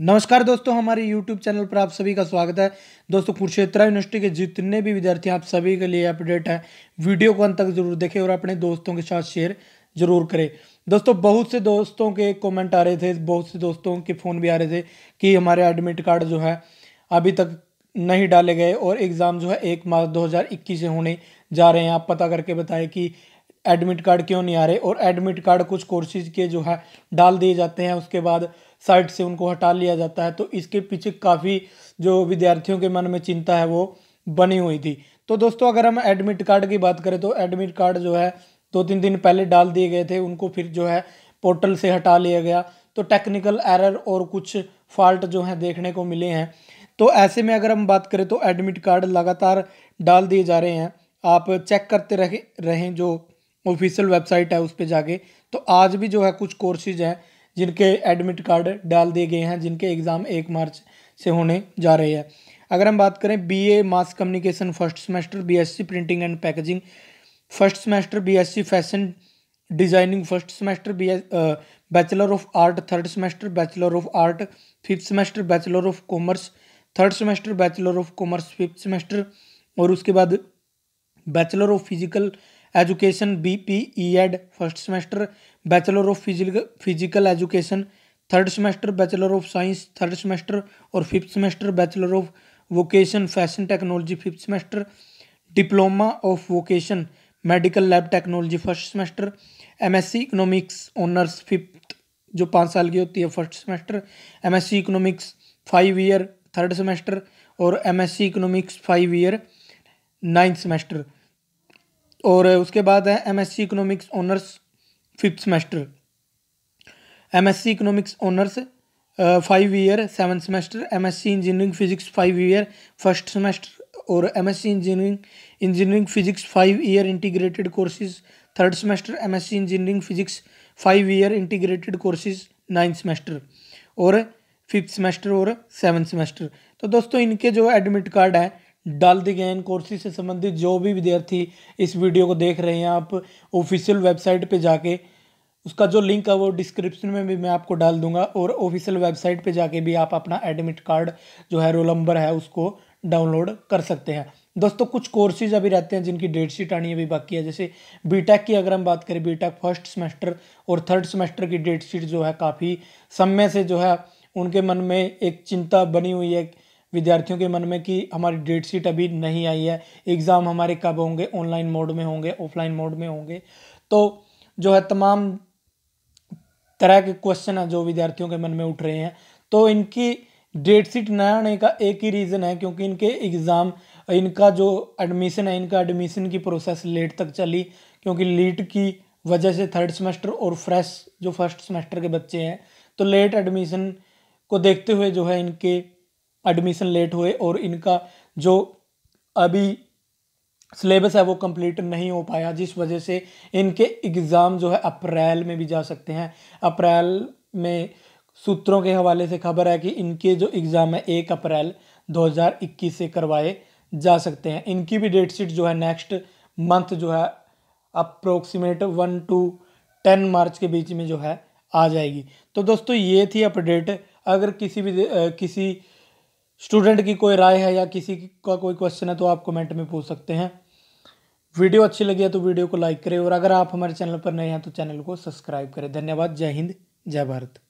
नमस्कार दोस्तों हमारे YouTube चैनल पर आप सभी का स्वागत है दोस्तों कुरुक्षेत्रा यूनिवर्सिटी के जितने भी विद्यार्थी आप सभी के लिए अपडेट है वीडियो को अंत तक जरूर देखें और अपने दोस्तों के साथ शेयर जरूर करें दोस्तों बहुत से दोस्तों के कमेंट आ रहे थे बहुत से दोस्तों के फ़ोन भी आ रहे थे कि हमारे एडमिट कार्ड जो है अभी तक नहीं डाले गए और एग्ज़ाम जो है एक मार्च दो से होने जा रहे हैं आप पता करके बताएं कि एडमिट कार्ड क्यों नहीं आ रहे और एडमिट कार्ड कुछ कोर्सेज के जो है डाल दिए जाते हैं उसके बाद साइट से उनको हटा लिया जाता है तो इसके पीछे काफ़ी जो विद्यार्थियों के मन में चिंता है वो बनी हुई थी तो दोस्तों अगर हम एडमिट कार्ड की बात करें तो एडमिट कार्ड जो है दो तीन दिन पहले डाल दिए गए थे उनको फिर जो है पोर्टल से हटा लिया गया तो टेक्निकल एरर और कुछ फॉल्ट जो हैं देखने को मिले हैं तो ऐसे में अगर हम बात करें तो एडमिट कार्ड लगातार डाल दिए जा रहे हैं आप चेक करते रहे रहें जो ऑफिशियल वेबसाइट है उस पर जाके तो आज भी जो है कुछ कोर्सेज हैं जिनके एडमिट कार्ड डाल दिए गए हैं जिनके एग्ज़ाम एक मार्च से होने जा रहे हैं अगर हम बात करें B A mass communication first semester B S C printing and packaging first semester B S C fashion designing first semester B S bachelor of art third semester bachelor of art fifth semester bachelor of commerce third semester bachelor of commerce fifth semester और उसके बाद bachelor of physical education B P E ed first semester bachelor of physical physical education third semester bachelor of science third semester और fifth semester bachelor of vocation fashion technology fifth semester diploma of vocation medical lab technology first semester M S C economics honours fifth जो पाँच साल की होती है first semester M S C economics five year third semester और M S C economics five year ninth semester और उसके बाद है M S C economics honours fifth semester M S C economics honours five year seven semester M S C engineering physics five year first semester और M S C engineering engineering physics five year integrated courses third semester M S C engineering physics five year integrated courses ninth semester और fifth semester और seven semester तो दोस्तों इनके जो admit card हैं डाल दी गए हैं इन कोर्सेज से संबंधित जो भी विद्यार्थी इस वीडियो को देख रहे हैं आप ऑफिशियल वेबसाइट पे जाके उसका जो लिंक है वो डिस्क्रिप्शन में भी मैं आपको डाल दूंगा और ऑफिशियल वेबसाइट पे जाके भी आप अपना एडमिट कार्ड जो है रोल नंबर है उसको डाउनलोड कर सकते हैं दोस्तों कुछ कोर्सेज अभी रहते हैं जिनकी डेट शीट आनी अभी बाकी है जैसे बीटेक की अगर हम बात करें बीटेक फर्स्ट सेमेस्टर और थर्ड सेमेस्टर की डेट शीट जो है काफ़ी समय से जो है उनके मन में एक चिंता बनी हुई है विद्यार्थियों के मन में कि हमारी डेट शीट अभी नहीं आई है एग्ज़ाम हमारे कब होंगे ऑनलाइन मोड में होंगे ऑफलाइन मोड में होंगे तो जो है तमाम तरह के क्वेश्चन हैं जो विद्यार्थियों के मन में उठ रहे हैं तो इनकी डेट शीट न आने का एक ही रीज़न है क्योंकि इनके एग्ज़ाम इनका जो एडमिशन है इनका एडमिशन की प्रोसेस लेट तक चली क्योंकि लीट की वजह से थर्ड सेमेस्टर और फ्रेश जो फर्स्ट सेमेस्टर के बच्चे हैं तो लेट एडमिशन को देखते हुए जो है इनके एडमिशन लेट हुए और इनका जो अभी सिलेबस है वो कंप्लीट नहीं हो पाया जिस वजह से इनके एग्ज़ाम जो है अप्रैल में भी जा सकते हैं अप्रैल में सूत्रों के हवाले से खबर है कि इनके जो एग्ज़ाम है एक अप्रैल 2021 से करवाए जा सकते हैं इनकी भी डेट शीट जो है नेक्स्ट मंथ जो है approximate one to ten March के बीच में जो है आ जाएगी तो दोस्तों ये थी अपडेट अगर किसी भी किसी स्टूडेंट की कोई राय है या किसी का कोई क्वेश्चन है तो आप कमेंट में पूछ सकते हैं वीडियो अच्छी लगी है तो वीडियो को लाइक करें और अगर आप हमारे चैनल पर नए हैं तो चैनल को सब्सक्राइब करें धन्यवाद जय हिंद जय भारत